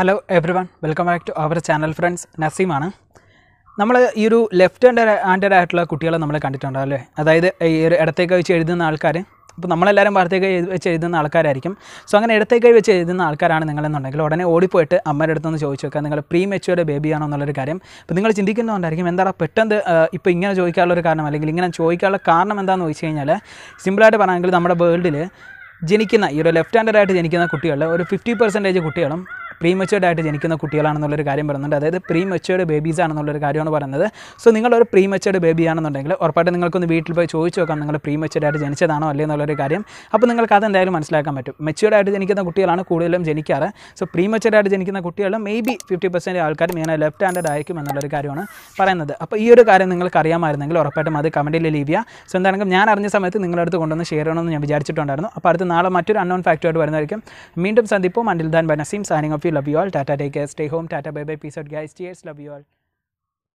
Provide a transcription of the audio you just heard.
Hello everyone welcome back to our channel friends നസീമാണ് നമ്മൾ ഈ ഒരു ലെഫ്റ്റ് ഹാൻഡ് ഹാൻഡഡ് ആയിട്ടുള്ള കുട്ടികളെ നമ്മൾ അല്ലേ അതായത് ഈ ഒരു ഇടത്തേക്ക് വെച്ച് എഴുതുന്ന ആൾക്കാർ അപ്പോൾ നമ്മളെല്ലാവരും വലത്തേക്ക് വെച്ച് എഴുതുന്ന ആൾക്കാരായിരിക്കും സോ അങ്ങനെ ഇടത്തേക്ക് വെച്ച് എഴുതുന്ന ആൾക്കാരാണ് നിങ്ങളെന്നുണ്ടെങ്കിൽ ഉടനെ ഓടിപ്പോയിട്ട് അമ്മയുടെ അടുത്തൊന്ന് ചോദിച്ചു നോക്കുക നിങ്ങൾ പ്രീ മെച്ചുവേർഡ് ബേബിയാണോ എന്നുള്ളൊരു കാര്യം അപ്പോൾ നിങ്ങൾ ചിന്തിക്കുന്നതുകൊണ്ടായിരിക്കും എന്താണ് പെട്ടെന്ന് ഇപ്പോൾ ഇങ്ങനെ ചോദിക്കാനുള്ള ഒരു കാരണം അല്ലെങ്കിൽ ഇങ്ങനെ ചോദിക്കാനുള്ള കാരണം എന്താണെന്ന് ചോദിച്ചു കഴിഞ്ഞാൽ സിമ്പിളായിട്ട് പറയുകയാണെങ്കിൽ നമ്മുടെ വേൾഡിൽ ജനിക്കുന്ന ഈ ഒരു ലെഫ്റ്റ് ഹാൻഡഡായിട്ട് ആയിട്ട് ജനിക്കുന്ന കുട്ടികളിൽ ഒരു ഫിഫ്റ്റി പെർസെൻറ്റേജ് കുട്ടികളും പ്രീ ആയിട്ട് ജനിക്കുന്ന കുട്ടികളാണെന്നുള്ളൊരു കാര്യം പറയുന്നുണ്ട് അതായത് പ്രീ മെച്ചേർഡ് ബേബീസ് ആണെന്നുള്ളൊരു കാര്യമാണ് പറയുന്നത് സോ നിങ്ങളൊരു പ്രീ മെച്ചേർഡ് ബേബി ആണെന്നുണ്ടെങ്കിൽ ഉറപ്പായിട്ട് നിങ്ങൾക്കൊന്ന് വീട്ടിൽ പോയി ചോദിച്ചു നോക്കാം നിങ്ങൾ പ്രീ മെച്ചേർഡായിട്ട് ജനിച്ചതാണോ അല്ലേ എന്നുള്ളൊരു കാര്യം അപ്പോൾ നിങ്ങൾക്ക് അതെന്തായാലും മനസ്സിലാക്കാൻ പറ്റും മെച്ചേർഡായിട്ട് ജനിക്കുന്ന കുട്ടികളാണ് കൂടുതലും ജനിക്കാറ് സോ പ്രീ മെച്ചേർഡായിട്ട് ജനിക്കുന്ന കുട്ടികളിൽ മേ ബി ഫിഫ്റ്റി പെർസെൻറ്റ് ആൾക്കാർ ഇങ്ങനെ ലെഫ്റ്റ് ഹാൻഡഡ് ആയിരിക്കും എന്നുള്ളൊരു കാര്യമാണ് പറയുന്നത് അപ്പോൾ ഈ ഒരു കാര്യം നിങ്ങൾക്ക് അറിയാമായിരുന്നെങ്കിൽ ഉറപ്പായിട്ടും അത് കമൻറ്റിൽ ലീവ് ചെയ്യുക സോ എന്താണെങ്കിലും ഞാൻ അറിഞ്ഞ സമയത്ത് നിങ്ങളുടെ അടുത്ത് കൊണ്ടുവന്ന് ഷെയർ ചെയ്യണമെന്ന് ഞാൻ വിചാരിച്ചിട്ടുണ്ടായിരുന്നു അപ്പോൾ അടുത്ത് നാളെ മറ്റൊരു അൺനോൺ ഫാക്ടറായിട്ട് വരുന്നതായിരിക്കും വീണ്ടും സന്ദിപ്പും അണ്ടിൽ ദാൻ ബനസീം Naseem of Love you all. Tata. Take care. Stay home. Tata. Bye bye. Peace out, guys. Cheers. Love you all.